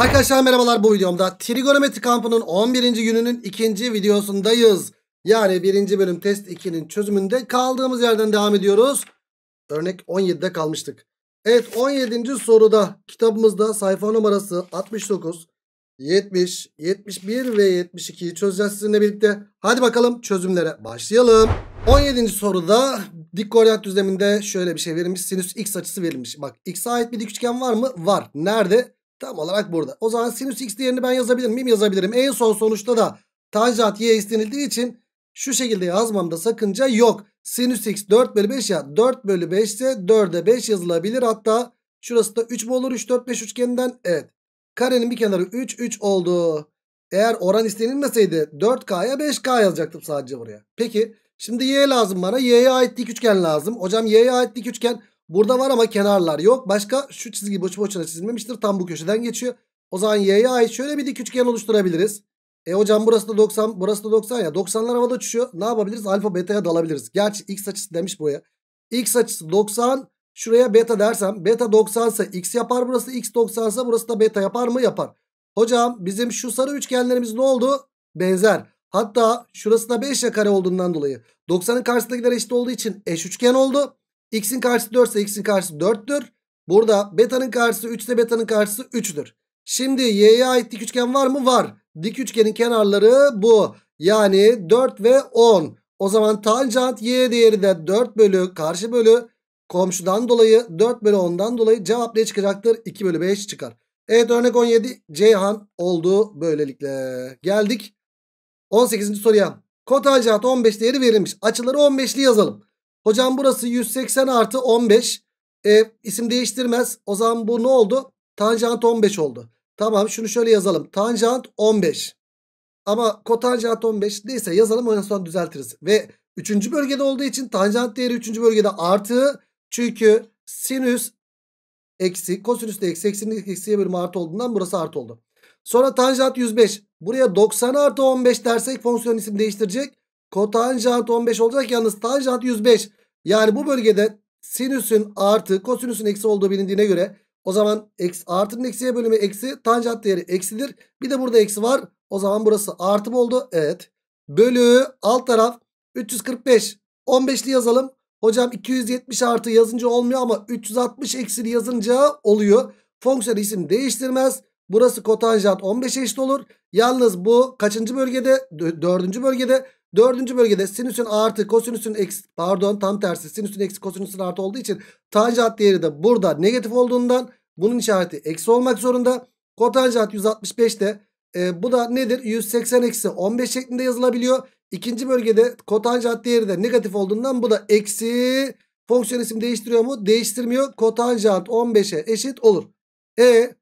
Arkadaşlar merhabalar bu videomda trigonometri kampının 11. gününün 2. videosundayız. Yani 1. bölüm test 2'nin çözümünde kaldığımız yerden devam ediyoruz. Örnek 17'de kalmıştık. Evet 17. soruda kitabımızda sayfa numarası 69, 70, 71 ve 72'yi çözeceğiz sizinle birlikte. Hadi bakalım çözümlere başlayalım. 17. soruda dik koordinat düzleminde şöyle bir şey verilmiş. Sinüs x açısı verilmiş. Bak x'e ait bir dik üçgen var mı? Var. Nerede? Tam olarak burada. O zaman sinüs x değerini ben yazabilir miyim? Yazabilirim. En son sonuçta da tanjant y istenildiği için şu şekilde yazmamda sakınca yok. Sinüs x 4 bölü 5 ya 4 bölü 5 ise 4'e 5 yazılabilir. Hatta şurası da 3 mi olur? 3 4 5 üçgeninden evet. Karenin bir kenarı 3 3 oldu. Eğer oran istenilmeseydi 4K'ya 5K yazacaktım sadece buraya. Peki şimdi Y lazım bana. Y'ye ait dik üçgen lazım. Hocam Y'ye ait dik üçgen Burada var ama kenarlar yok. Başka şu çizgi boş boşuna çizilmemiştir. Tam bu köşeden geçiyor. O zaman y'ye ait şöyle bir dik üçgen oluşturabiliriz. E hocam burası da 90 burası da 90 ya. 90'lar havada uçuşuyor. Ne yapabiliriz? Alfa beta'ya dalabiliriz. Gerçi x açısı demiş buraya. X açısı 90. Şuraya beta dersem beta 90 ise x yapar burası. X 90 ise burası da beta yapar mı? Yapar. Hocam bizim şu sarı üçgenlerimiz ne oldu? Benzer. Hatta şurası da 5 ya kare olduğundan dolayı. 90'ın karşısındakiler eşit olduğu için eş üçgen oldu. X'in karşısı 4 ise x'in karşısı 4'tür. Burada beta'nın karşısı 3 ise beta'nın karşısı 3'tür. Şimdi y'ye ait dik üçgen var mı? Var. Dik üçgenin kenarları bu. Yani 4 ve 10. O zaman tanjant y değeri de 4 bölü karşı bölü komşudan dolayı 4 bölü 10'dan dolayı cevap ne çıkacaktır? 2 bölü 5 çıkar. Evet örnek 17 Ceyhan oldu böylelikle. Geldik 18. soruya. Kotanjant 15 değeri verilmiş. Açıları 15'li yazalım. Hocam burası 180 artı 15. E, isim değiştirmez. O zaman bu ne oldu? Tanjant 15 oldu. Tamam şunu şöyle yazalım. Tanjant 15. Ama kotanjant 15 neyse yazalım ondan sonra düzeltiriz. Ve 3. bölgede olduğu için tanjant değeri 3. bölgede artı. Çünkü sinüs eksi kosinüs de eksi eksinin eksiye bölümü artı olduğundan burası artı oldu. Sonra tanjant 105. Buraya 90 artı 15 dersek fonksiyon isim değiştirecek. Kotanjant 15 olacak. Yalnız tanjant 105. Yani bu bölgede sinüsün artı kosinüsün eksi olduğu bilindiğine göre o zaman eksi, artının eksiye bölümü eksi tanjant değeri eksidir. Bir de burada eksi var. O zaman burası artı mı oldu? Evet. Bölü alt taraf 345. 15'li yazalım. Hocam 270 artı yazınca olmuyor ama 360 eksili yazınca oluyor. Fonksiyon isim değiştirmez. Burası kotanjant 15 eşit olur. Yalnız bu kaçıncı bölgede? Dördüncü bölgede. Dördüncü bölgede sinüsün artı kosinüsün eksi pardon tam tersi sinüsün eksi kosinüsün artı olduğu için tanjant değeri de burada negatif olduğundan bunun işareti eksi olmak zorunda. Kotanjant 165'te e, bu da nedir 180 eksi 15 şeklinde yazılabiliyor. İkinci bölgede kotanjant değeri de negatif olduğundan bu da eksi fonksiyon isim değiştiriyor mu? Değiştirmiyor. Kotanjant 15'e eşit olur. E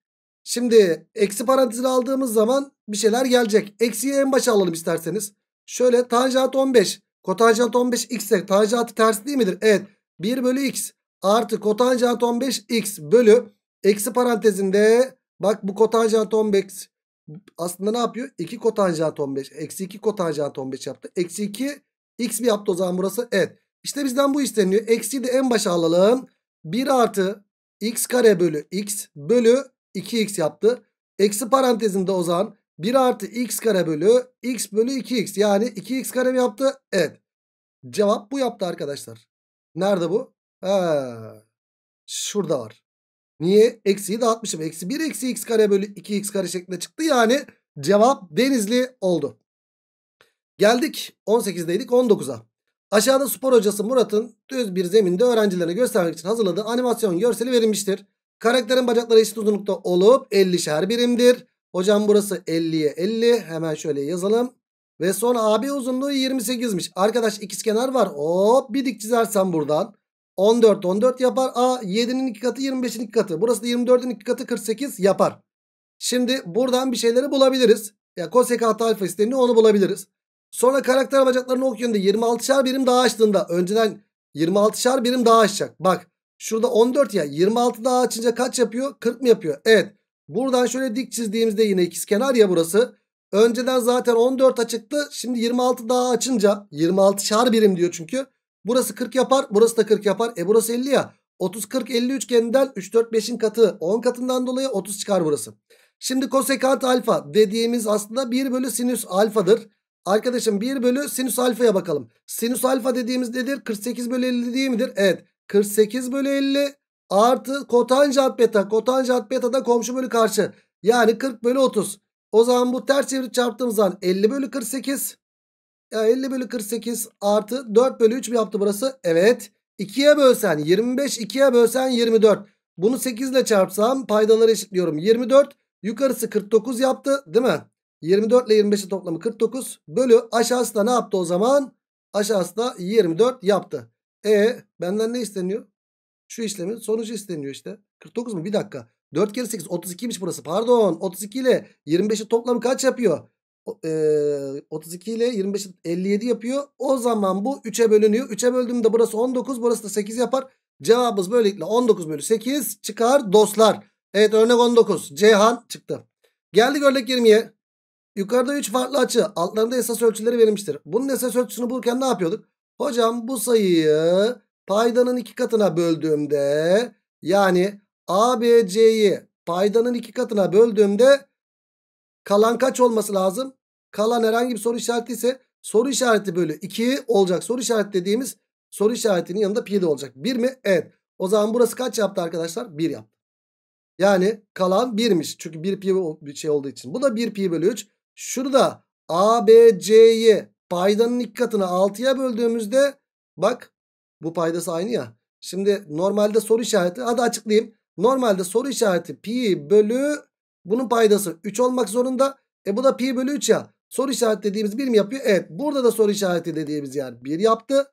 şimdi eksi parantezini aldığımız zaman bir şeyler gelecek. Eksiyi en başa alalım isterseniz. Şöyle tanjant 15. Kotanjant 15 x'e tanjantı ters değil midir? Evet. 1 bölü x artı kotanjant 15 x bölü eksi parantezinde bak bu kotanjant 15 aslında ne yapıyor? 2 kotanjant 15. Eksi 2 kotanjant 15 yaptı. Eksi 2 x mi yaptı o zaman burası? Evet. İşte bizden bu isteniyor. Eksi de en başa alalım. 1 artı x kare bölü x bölü 2x yaptı. Eksi parantezinde o zaman 1 artı x kare bölü x bölü 2x. Yani 2x kare mi yaptı? Evet. Cevap bu yaptı arkadaşlar. Nerede bu? Ha, şurada var. Niye? Eksiyi dağıtmışım. Eksi 1 eksi x kare bölü 2x kare şeklinde çıktı. Yani cevap denizli oldu. Geldik 18'deydik 19'a. Aşağıda spor hocası Murat'ın düz bir zeminde öğrencilerine göstermek için hazırladığı animasyon görseli verilmiştir. Karakterin bacakları eşit uzunlukta olup 50'şer birimdir. Hocam burası 50'ye 50. Hemen şöyle yazalım. Ve son AB uzunluğu 28'miş. Arkadaş ikizkenar var. Hop bir dik çizersen buradan. 14 14 yapar. A 7'nin 2 katı 25'in 2 katı. Burası da 24'ün 2 katı 48 yapar. Şimdi buradan bir şeyleri bulabiliriz. Ya kosek altı alfa isteniyor onu bulabiliriz. Sonra karakter bacaklarını ok yönde 26'şar birim daha açtığında önceden 26'şar birim daha açacak. Bak şurada 14 ya 26 daha açınca kaç yapıyor? 40 mı yapıyor? Evet. Buradan şöyle dik çizdiğimizde yine ikizkenar ya burası. Önceden zaten 14 açıktı. Şimdi 26 daha açınca 26 şar birim diyor çünkü. Burası 40 yapar. Burası da 40 yapar. E burası 50 ya. 30 40 50 üçgeninden 3 4 5'in katı 10 katından dolayı 30 çıkar burası. Şimdi kosekant alfa dediğimiz aslında 1 bölü sinüs alfadır. Arkadaşım 1 bölü sinüs alfaya bakalım. Sinüs alfa dediğimiz nedir? 48 bölü 50 değil midir? Evet. 48 bölü 50 Artı kotanjant beta. Kotanjant beta da komşu bölü karşı. Yani 40 bölü 30. O zaman bu ters çevirip çarptığımız zaman 50 bölü 48. Ya 50 bölü 48 artı 4 bölü 3 mü yaptı burası? Evet. 2'ye bölsen 25, 2'ye bölsen 24. Bunu 8 ile çarpsam paydaları eşitliyorum. 24 yukarısı 49 yaptı değil mi? 24 ile 25'in toplamı 49 bölü aşağısı da ne yaptı o zaman? Aşağısı da 24 yaptı. E benden ne isteniyor? Şu işlemin sonucu isteniyor işte. 49 mu? Bir dakika. 4 kere 8 32'ymiş burası. Pardon 32 ile 25'i toplamı kaç yapıyor? E, 32 ile 25'i 57 yapıyor. O zaman bu 3'e bölünüyor. 3'e böldüğümde burası 19 burası da 8 yapar. Cevabımız böylelikle 19 bölü 8 çıkar dostlar. Evet örnek 19. Ceyhan çıktı. Geldik örnek 20'ye. Yukarıda 3 farklı açı altlarında esas ölçüleri verilmiştir. Bunun esas ölçüsünü bulurken ne yapıyorduk? Hocam bu sayıyı paydanın iki katına böldüğümde yani ABC'yi paydanın iki katına böldüğümde kalan kaç olması lazım? Kalan herhangi bir soru işareti ise soru işareti bölü 2 olacak. Soru işareti dediğimiz soru işaretinin yanında pi de olacak. 1 mi? Evet. O zaman burası kaç yaptı arkadaşlar? 1 yaptı. Yani kalan 1'miş. Çünkü 1 pi bir şey olduğu için. Bu da 1 pi bölü 3. Şurada ABC'yi paydanın iki katına 6'ya böldüğümüzde bak bu paydası aynı ya. Şimdi normalde soru işareti hadi açıklayayım. Normalde soru işareti pi bölü bunun paydası 3 olmak zorunda. E bu da pi bölü 3 ya. Soru işareti dediğimiz 1 mi yapıyor? Evet. Burada da soru işareti dediğimiz yer 1 yaptı.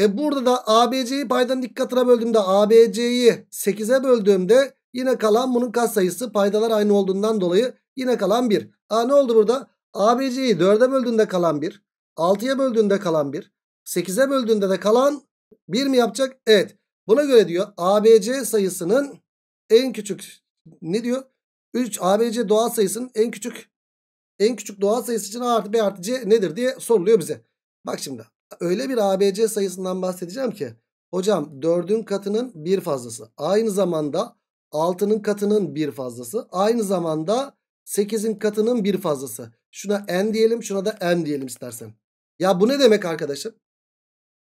E burada da ABC'yi paydanın iki katına böldüğümde ABC'yi 8'e böldüğümde yine kalan bunun kat sayısı paydalar aynı olduğundan dolayı yine kalan 1. Aa ne oldu burada? ABC'yi 4'e böldüğünde kalan 1. 6'ya böldüğünde kalan 1. 8'e böldüğünde de kalan 1 mi yapacak? Evet. Buna göre diyor ABC sayısının en küçük ne diyor? 3 ABC doğal sayısının en küçük en küçük doğal sayısı için A artı B artı C nedir diye soruluyor bize. Bak şimdi öyle bir ABC sayısından bahsedeceğim ki hocam 4'ün katının bir fazlası aynı zamanda 6'nın katının bir fazlası aynı zamanda 8'in katının bir fazlası. Şuna n diyelim şuna da m diyelim istersen. Ya bu ne demek arkadaşım?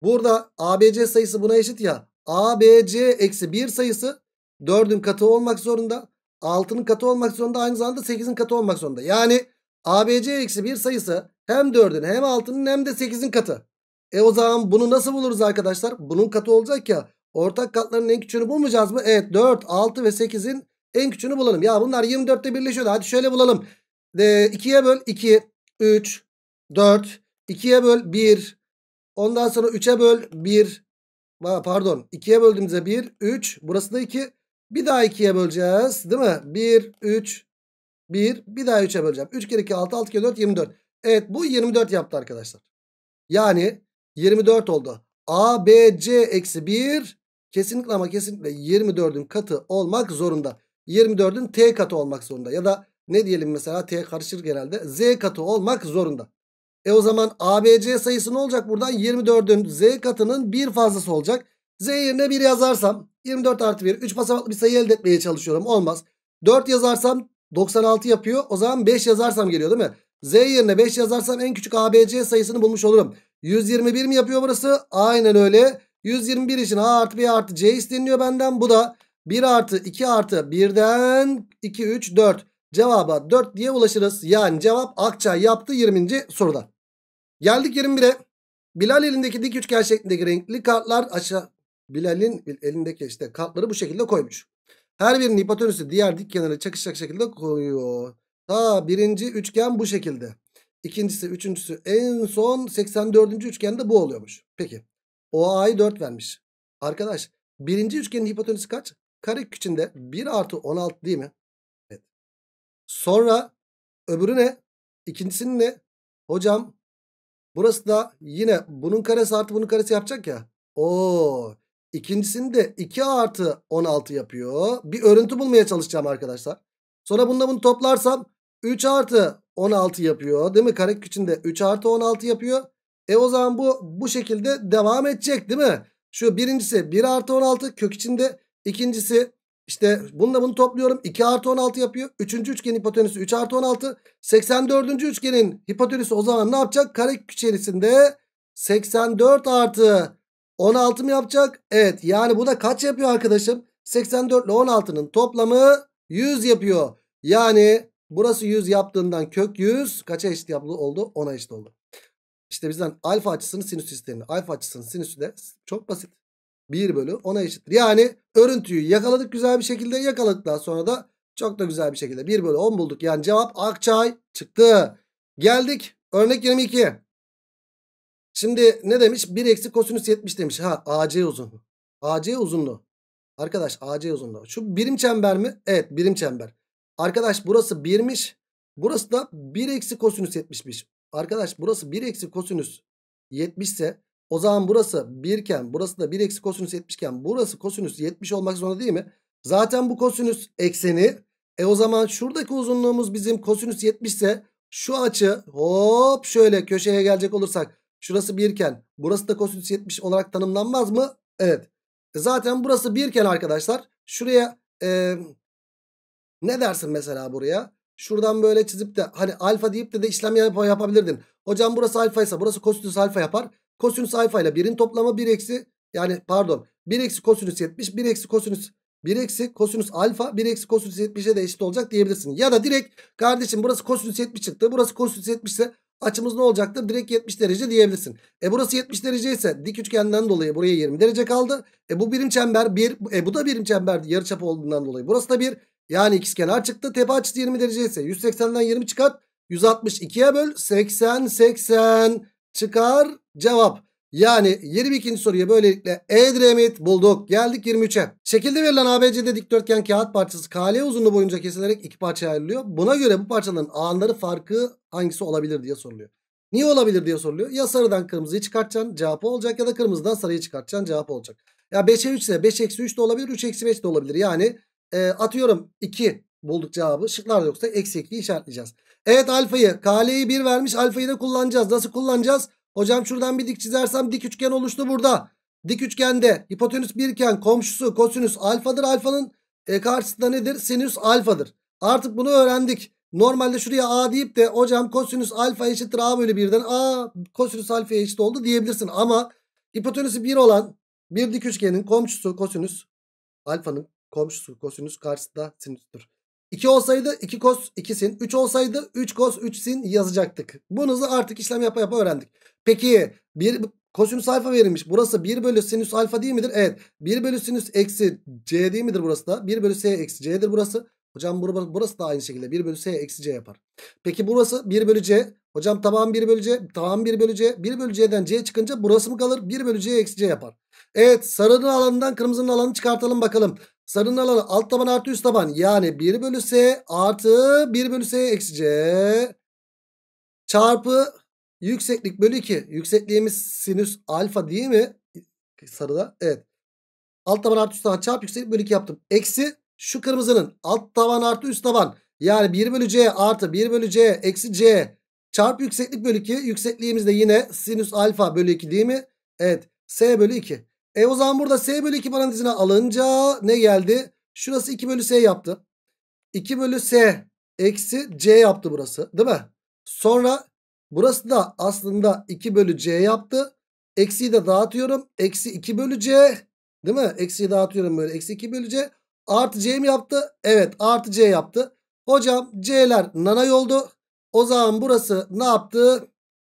Burada ABC sayısı buna eşit ya. ABC eksi 1 sayısı 4'ün katı olmak zorunda. 6'nın katı olmak zorunda. Aynı zamanda 8'in katı olmak zorunda. Yani ABC eksi 1 sayısı hem 4'ün hem 6'nın hem de 8'in katı. E o zaman bunu nasıl buluruz arkadaşlar? Bunun katı olacak ya. Ortak katların en küçüğünü bulmayacağız mı? Evet 4, 6 ve 8'in en küçüğünü bulalım. Ya bunlar 24'te birleşiyor. Hadi şöyle bulalım. E, 2'ye böl 2, 3, 4. 2'ye böl 1, Ondan sonra 3'e böl 1. Pardon 2'ye böldüğümüzde 1, 3. Burası da 2. Bir daha 2'ye böleceğiz değil mi? 1, 3, 1. Bir daha 3'e böleceğim. 3 kere 2 6, 6 kere 4 24. Evet bu 24 yaptı arkadaşlar. Yani 24 oldu. A, B, C eksi 1 kesinlikle ama kesinlikle 24'ün katı olmak zorunda. 24'ün T katı olmak zorunda. Ya da ne diyelim mesela T karışır genelde. Z katı olmak zorunda. E o zaman ABC sayısı ne olacak buradan? 24'ün Z katının bir fazlası olacak. Z yerine 1 yazarsam 24 artı 1 3 basamaklı bir sayı elde etmeye çalışıyorum. Olmaz. 4 yazarsam 96 yapıyor. O zaman 5 yazarsam geliyor değil mi? Z yerine 5 yazarsam en küçük ABC sayısını bulmuş olurum. 121 mi yapıyor burası? Aynen öyle. 121 için A artı B artı C isteniliyor benden. Bu da 1 artı 2 artı 1'den 2 3 4 cevaba 4 diye ulaşırız. Yani cevap Akçay yaptı 20. soruda. Geldik 21'e. Bilal elindeki dik üçgen şeklindeki renkli kartlar aşağı. Bilal'in elindeki işte kartları bu şekilde koymuş. Her birinin hipotenüsü diğer dik kenara çakışacak şekilde koyuyor. Ta birinci üçgen bu şekilde. İkincisi, üçüncüsü en son 84. üçgende bu oluyormuş. Peki. OA'yı 4 vermiş. Arkadaş birinci üçgenin hipotenüsü kaç? Karek içinde 1 artı 16 değil mi? Evet. Sonra öbürü ne? İkincisinin ne? Hocam Burası da yine bunun karesi artı bunun karesi yapacak ya. O ikincisinde de 2 artı 16 yapıyor. Bir örüntü bulmaya çalışacağım arkadaşlar. Sonra bununla bunu toplarsam 3 artı 16 yapıyor. Değil mi? Karek içinde 3 artı 16 yapıyor. E o zaman bu bu şekilde devam edecek değil mi? Şu birincisi 1 artı 16 kök içinde. ikincisi işte bununla bunu topluyorum. 2 artı 16 yapıyor. 3. üçgenin hipotenüsü 3 artı 16. 84. üçgenin hipotenüsü o zaman ne yapacak? Kare içerisinde 84 artı 16 mı yapacak? Evet. Yani bu da kaç yapıyor arkadaşım? 84 ile 16'nın toplamı 100 yapıyor. Yani burası 100 yaptığından kök 100 kaça eşit yapılı oldu? 10'a eşit oldu. İşte bizden alfa açısının sinüs istenir. Alfa açısının sinüsü de çok basit. 1 bölü 10'a eşittir. Yani örüntüyü yakaladık güzel bir şekilde yakaladık daha sonra da çok da güzel bir şekilde 1 bölü 10 bulduk. Yani cevap Akçay çıktı. Geldik örnek 22. Şimdi ne demiş? 1 eksi kosinüs 70 demiş. Ha AC uzunluğu. AC uzunluğu. Arkadaş AC uzunluğu. Şu birim çember mi? Evet birim çember. Arkadaş burası 1'miş. Burası da 1 eksi kosinüs 70'miş. Arkadaş burası 1 eksi kosinüs 70 ise o zaman burası 1 iken burası da 1 eksi kosinüs 70 iken burası kosinüs 70 olmak zorunda değil mi? Zaten bu kosinüs ekseni. E o zaman şuradaki uzunluğumuz bizim kosinüs 70 ise şu açı hop şöyle köşeye gelecek olursak şurası 1 iken burası da kosinüs 70 olarak tanımlanmaz mı? Evet. E zaten burası 1 iken arkadaşlar şuraya e, ne dersin mesela buraya? Şuradan böyle çizip de hani alfa deyip de, de işlem yapabilirdin. Hocam burası alfaysa, burası kosinüs alfa yapar. Kosinüs alfa ile birin toplamı 1 eksi yani pardon 1 eksi kosinüs 70 1 eksi kosinüs 1 eksi kosinüs alfa 1 eksi kosinüs 70'e de eşit olacak diyebilirsin. Ya da direkt kardeşim burası kosinüs 70 çıktı burası kosinüs 70 ise açımız ne olacaktır? Direkt 70 derece diyebilirsin. E burası 70 derece ise dik üçgenden dolayı buraya 20 derece kaldı. E bu birim çember 1 e bu da birim çember yarıçap olduğundan dolayı burası da 1 yani ikizkenar çıktı. Tepe açısı 20 derece ise 180'den 20 çıkart 162'ye böl 80 80 çıkar Cevap yani 22. soruya böylelikle Edremit bulduk. Geldik 23'e. Şekilde verilen ABC'de dikdörtgen kağıt parçası KL uzunluğu boyunca kesilerek iki parçaya ayrılıyor. Buna göre bu parçaların ağınları farkı hangisi olabilir diye soruluyor. Niye olabilir diye soruluyor. Ya sarıdan kırmızıyı çıkartacaksın cevap olacak ya da kırmızıdan sarıyı çıkartacaksın cevap olacak. Ya 5'e 3 ise 5 eksi 3 de olabilir 3 eksi 5 de olabilir. Yani e, atıyorum 2 bulduk cevabı. Şıklar yoksa eksi 2'yi işaretleyeceğiz. Evet alfayı KL'yi 1 vermiş alfayı da kullanacağız. Nasıl kullanacağız? Hocam şuradan bir dik çizersem dik üçgen oluştu burada. Dik üçgende hipotenüs birken komşusu kosinüs alfadır. Alfanın e, karşısında nedir? Sinüs alfadır. Artık bunu öğrendik. Normalde şuraya a deyip de hocam kosinüs alfa eşittir a bölü birden a kosinüs alfa eşit oldu diyebilirsin. Ama hipotenüsü 1 olan bir dik üçgenin komşusu kosinüs alfanın komşusu kosinüs karşısında sinüstür. 2 olsaydı 2 cos 2 sin. 3 olsaydı 3 cos 3 sin yazacaktık. Bunu artık işlem yapa yapa öğrendik. Peki bir kosinüs alfa verilmiş. Burası 1 bölü sinüs alfa değil midir? Evet. 1 bölü sinüs eksi c değil midir burası da? 1 bölü s eksi c'dir burası. Hocam burası da aynı şekilde 1 bölü s eksi c yapar. Peki burası 1 bölü c. Hocam tamam 1 bölü c. tamam 1 bölü c. 1 bölü c'den c çıkınca burası mı kalır? 1 bölü c eksi c yapar. Evet sarının alanından kırmızının alanını çıkartalım bakalım. Sarının alanı alt taban artı üst taban. Yani 1 bölü S artı 1 bölü S eksi C çarpı yükseklik bölü 2. Yüksekliğimiz sinüs alfa değil mi? Sarıda. Evet. Alt taban artı üst taban çarpı yükseklik bölü 2 yaptım. Eksi şu kırmızının alt taban artı üst taban. Yani 1 bölü C artı 1 bölü C eksi C çarpı yükseklik bölü 2. Yüksekliğimiz de yine sinüs alfa bölü 2 değil mi? Evet. S bölü 2. E o zaman burada S bölü 2 parantezine alınca ne geldi? Şurası 2 bölü S yaptı. 2 bölü S eksi C yaptı burası değil mi? Sonra burası da aslında 2 bölü C yaptı. Eksiyi de dağıtıyorum. Eksi 2 bölü C değil mi? Eksiyi dağıtıyorum böyle. Eksi 2 bölü C. Artı C mi yaptı? Evet artı C yaptı. Hocam C'ler nanay oldu. O zaman burası ne yaptı?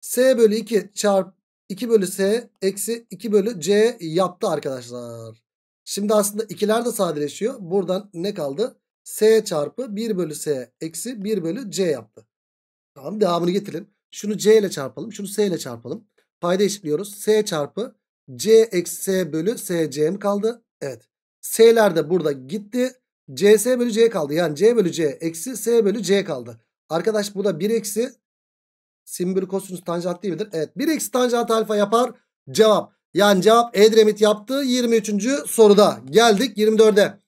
S bölü 2 çarp 2 bölü S eksi 2 bölü C yaptı arkadaşlar. Şimdi aslında ikiler de sadeleşiyor. Buradan ne kaldı? S çarpı 1 bölü S eksi 1 bölü C yaptı. Tamam devamını getirelim. Şunu C ile çarpalım. Şunu S ile çarpalım. Payda eşitliyoruz. S çarpı C eksi S bölü s c mi kaldı? Evet. S'ler de burada gitti. C s bölü C kaldı. Yani C bölü C eksi S bölü C kaldı. Arkadaş bu da 1 eksi sin bölü kosinüs tanjant değil midir? Evet 1x tanjant alfa yapar cevap. Yani cevap Edremit yaptı 23. soruda. Geldik 24'e.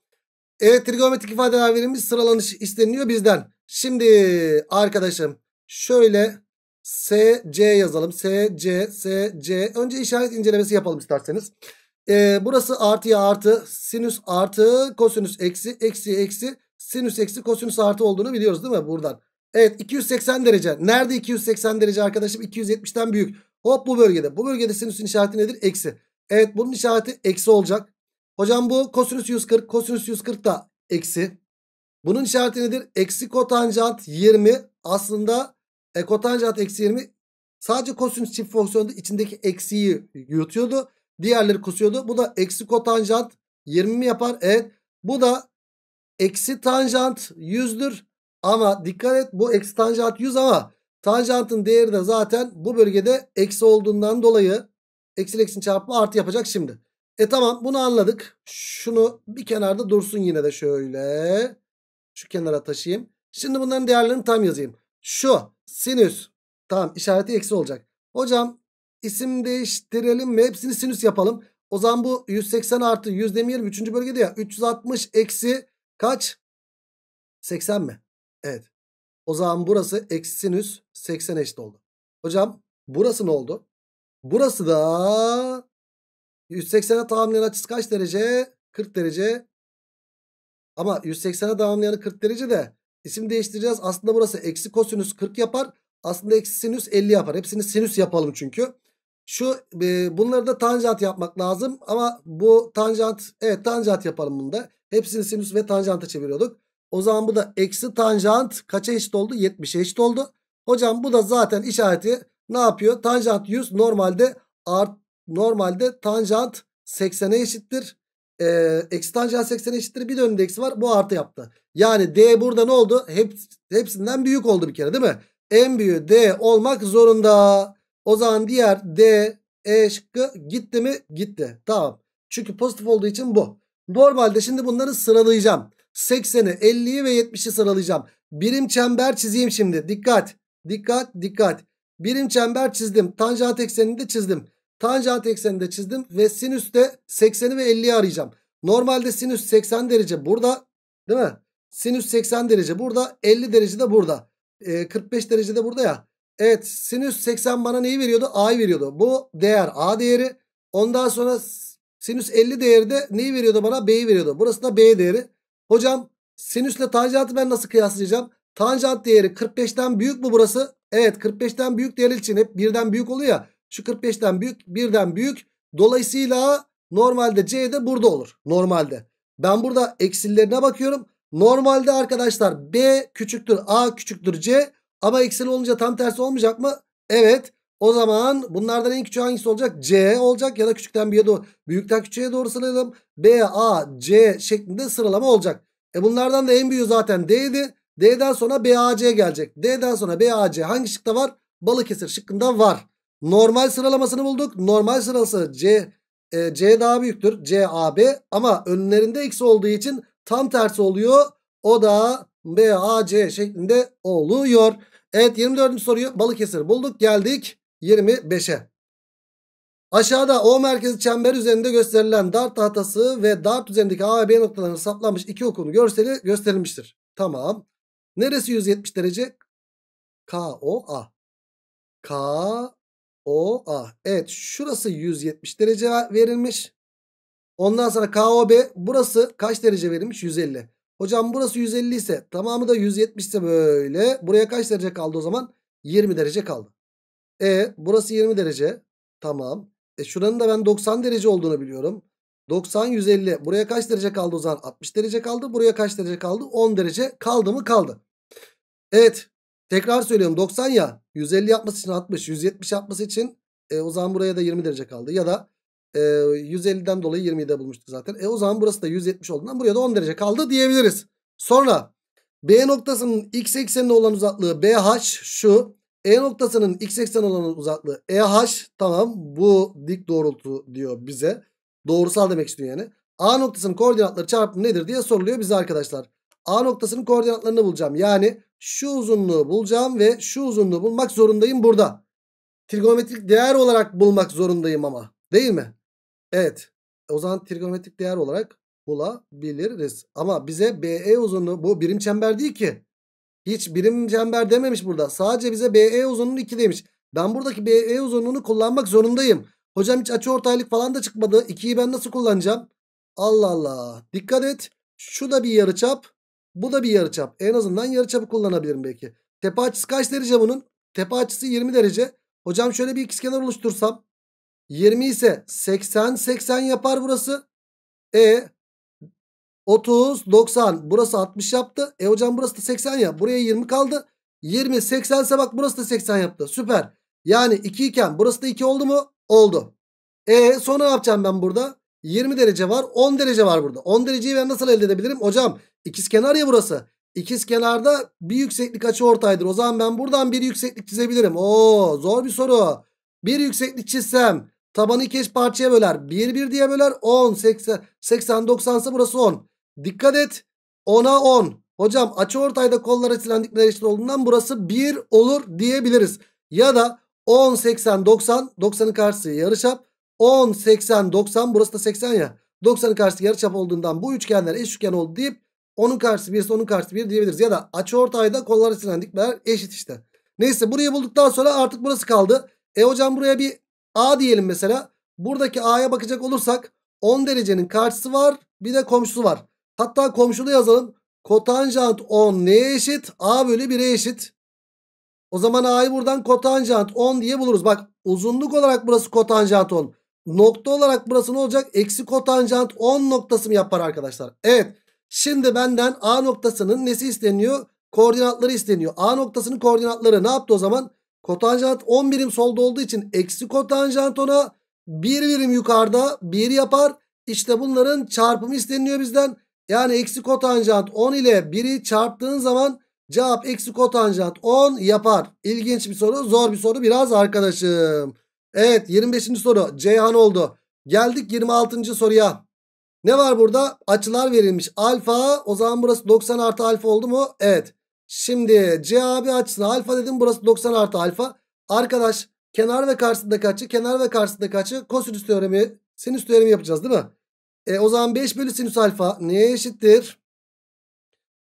Evet trigonometrik ifadeler verilmiş sıralanış isteniliyor bizden. Şimdi arkadaşım şöyle C yazalım. C SC, C. Önce işaret incelemesi yapalım isterseniz. Ee, burası artıya artı, sinüs artı, kosinüs eksi, eksi eksi, sinüs eksi, kosinüs artı olduğunu biliyoruz değil mi buradan? Evet 280 derece. Nerede 280 derece arkadaşım? 270'ten büyük. Hop bu bölgede. Bu bölgede sinüsün işareti nedir? Eksi. Evet bunun işareti eksi olacak. Hocam bu kosinüs 140. Kosinüs 140 da eksi. Bunun işareti nedir? Eksi kotanjant 20. Aslında e, kotanjant eksi 20 sadece kosinüs çift fonksiyonunda içindeki eksiyi yutuyordu. Diğerleri kusuyordu. Bu da eksi kotanjant 20 mi yapar? Evet. Bu da eksi tanjant 100'dür. Ama dikkat et bu eksi tanjant 100 ama tanjantın değeri de zaten bu bölgede eksi olduğundan dolayı eksi eksin çarpımı artı yapacak şimdi. E tamam bunu anladık. Şunu bir kenarda dursun yine de şöyle. Şu kenara taşıyayım. Şimdi bunların değerlerini tam yazayım. Şu sinüs. Tamam işareti eksi olacak. Hocam isim değiştirelim mi? Hepsini sinüs yapalım. O zaman bu 180 artı 100 demeyelim. 3. bölgede ya. 360 eksi kaç? 80 mi? Evet. O zaman burası eksi sinüs 80 eşit oldu. Hocam burası ne oldu? Burası da 180'e tamamlayan açısı kaç derece? 40 derece. Ama 180'e tamamlayanı 40 derece de isim değiştireceğiz. Aslında burası eksi kosinüs 40 yapar. Aslında eksi sinüs 50 yapar. Hepsini sinüs yapalım çünkü. Şu e, bunları da tanjant yapmak lazım. Ama bu tanjant evet tanjant yapalım bunda. Hepsini sinüs ve tanjanta çeviriyorduk. O zaman bu da eksi tanjant kaça eşit oldu? 70'e eşit oldu. Hocam bu da zaten işareti ne yapıyor? Tanjant 100 normalde art, normalde tanjant 80'e eşittir. Ee, eksi tanjant 80'e eşittir. Bir de eksi var. Bu artı yaptı. Yani D burada ne oldu? Hep, hepsinden büyük oldu bir kere değil mi? En büyüğü D olmak zorunda. O zaman diğer D E şıkkı gitti mi? Gitti. Tamam. Çünkü pozitif olduğu için bu. Normalde şimdi bunları sıralayacağım. 80'i 50'yi ve 70'i sıralayacağım. Birim çember çizeyim şimdi. Dikkat. Dikkat. Dikkat. Birim çember çizdim. Tanjant eksenini de çizdim. Tanjant eksenini de çizdim. Ve sinüs de 80'i ve 50'yi arayacağım. Normalde sinüs 80 derece burada. Değil mi? Sinüs 80 derece burada. 50 derece de burada. E, ee, 45 derece de burada ya. Evet sinüs 80 bana neyi veriyordu? A'yı veriyordu. Bu değer A değeri. Ondan sonra sinüs 50 değeri de neyi veriyordu bana? B'yi veriyordu. Burası da B değeri. Hocam sinüsle tanjantı ben nasıl kıyaslayacağım? Tanjant değeri 45'ten büyük mu burası? Evet 45'ten büyük değer için hep birden büyük oluyor ya. Şu 45'ten büyük birden büyük. Dolayısıyla normalde C de burada olur. Normalde. Ben burada eksillerine bakıyorum. Normalde arkadaşlar B küçüktür A küçüktür C. Ama eksil olunca tam tersi olmayacak mı? Evet. O zaman bunlardan en küçük hangisi olacak? C olacak ya da küçükten B'ye doğru. Büyükten küçüğe doğru sıralayalım. B, A, C şeklinde sıralama olacak. E bunlardan da en büyüğü zaten D'ydi. D'den sonra B, A, C gelecek. D'den sonra B, A, C hangi şıkta var? Balıkesir şıkkında var. Normal sıralamasını bulduk. Normal sırası C, e, C daha büyüktür. C, A, B ama önlerinde X olduğu için tam tersi oluyor. O da B, A, C şeklinde oluyor. Evet 24. soruyu Balıkesir bulduk geldik. 25'e. Aşağıda O merkezi çember üzerinde gösterilen dart tahtası ve dart üzerindeki A ve B noktalarını saplanmış iki okun görseli gösterilmiştir. Tamam. Neresi 170 derece? K, O, A. K, O, A. Evet şurası 170 derece verilmiş. Ondan sonra K, O, B. Burası kaç derece verilmiş? 150. Hocam burası 150 ise tamamı da 170 ise böyle. Buraya kaç derece kaldı o zaman? 20 derece kaldı. E burası 20 derece. Tamam. E şuranın da ben 90 derece olduğunu biliyorum. 90 150. Buraya kaç derece kaldı o zaman? 60 derece kaldı. Buraya kaç derece kaldı? 10 derece kaldı mı? Kaldı. Evet. Tekrar söylüyorum 90 ya. 150 yapması için 60. 170 yapması için e, o zaman buraya da 20 derece kaldı. Ya da e, 150'den dolayı 20'yi de bulmuştuk zaten. E o zaman burası da 170 olduğundan buraya da 10 derece kaldı diyebiliriz. Sonra B noktasının x eksenine olan uzaklığı BH şu. E noktasının x eksen alanı uzaklığı EH tamam bu dik doğrultu diyor bize. Doğrusal demek istiyor yani. A noktasının koordinatları çarpımı nedir diye soruluyor bize arkadaşlar. A noktasının koordinatlarını bulacağım. Yani şu uzunluğu bulacağım ve şu uzunluğu bulmak zorundayım burada. Trigonometrik değer olarak bulmak zorundayım ama değil mi? Evet. O zaman trigonometrik değer olarak bulabiliriz. Ama bize BE uzunluğu bu birim çember değil ki. Hiç birim çember dememiş burada. Sadece bize BE uzunluğu 2 demiş. Ben buradaki BE uzunluğunu kullanmak zorundayım. Hocam hiç açıortaylık falan da çıkmadı. 2'yi ben nasıl kullanacağım? Allah Allah. Dikkat et. Şu da bir yarıçap. Bu da bir yarıçap. En azından yarıçapı kullanabilirim belki. Tepe açısı kaç derece bunun? Tepe açısı 20 derece. Hocam şöyle bir ikizkenar oluştursam. 20 ise 80 80 yapar burası. E 30 90 burası 60 yaptı. E hocam burası da 80 ya. Buraya 20 kaldı. 20 80 ise bak burası da 80 yaptı. Süper. Yani 2 iken burası da 2 oldu mu? Oldu. E sonra ne yapacağım ben burada? 20 derece var 10 derece var burada. 10 dereceyi ben nasıl elde edebilirim? Hocam ikiz kenar ya burası. İkiz kenarda bir yükseklik açı ortaydır. O zaman ben buradan bir yükseklik çizebilirim. Oo zor bir soru. Bir yükseklik çizsem tabanı iki eş parçaya böler. 1 1 diye böler 10 80 80 90 ise burası 10. Dikkat et. 10'a 10. Hocam açı ortayda kollar açılan dikmeler eşit olduğundan burası 1 olur diyebiliriz. Ya da 10, 80, 90. 90'ın karşısı yarıçap. 10, 80, 90. Burası da 80 ya. 90'ın karşısı yarıçap olduğundan bu üçgenler eş üçgen oldu deyip onun karşısı 1 onun karşısı 1 diyebiliriz. Ya da açı ortayda kollar açılan dikmeler eşit işte. Neyse burayı bulduktan sonra artık burası kaldı. E hocam buraya bir A diyelim mesela. Buradaki A'ya bakacak olursak 10 derecenin karşısı var bir de komşusu var. Hatta komşulu yazalım. Kotanjant 10 neye eşit? A bölü 1'e eşit. O zaman A'yı buradan kotanjant 10 diye buluruz. Bak uzunluk olarak burası kotanjant 10. Nokta olarak burası ne olacak? Eksi kotanjant 10 noktası mı yapar arkadaşlar? Evet. Şimdi benden A noktasının nesi isteniyor? Koordinatları isteniyor. A noktasının koordinatları ne yaptı o zaman? Kotanjant 10 birim solda olduğu için eksi kotanjant 10'a 1 birim yukarıda 1 yapar. İşte bunların çarpımı isteniyor bizden. Yani eksi kotanjant 10 ile 1'i çarptığın zaman cevap eksi kotanjant 10 yapar. İlginç bir soru. Zor bir soru biraz arkadaşım. Evet 25. soru Ceyhan oldu. Geldik 26. soruya. Ne var burada? Açılar verilmiş. Alfa o zaman burası 90 artı alfa oldu mu? Evet. Şimdi C abi açısına alfa dedim. Burası 90 artı alfa. Arkadaş kenar ve karşısındaki açı kenar ve karşısındaki açı kosinüs teoremi sinüs teoremi yapacağız değil mi? E, o zaman 5 bölü sinüs alfa neye eşittir?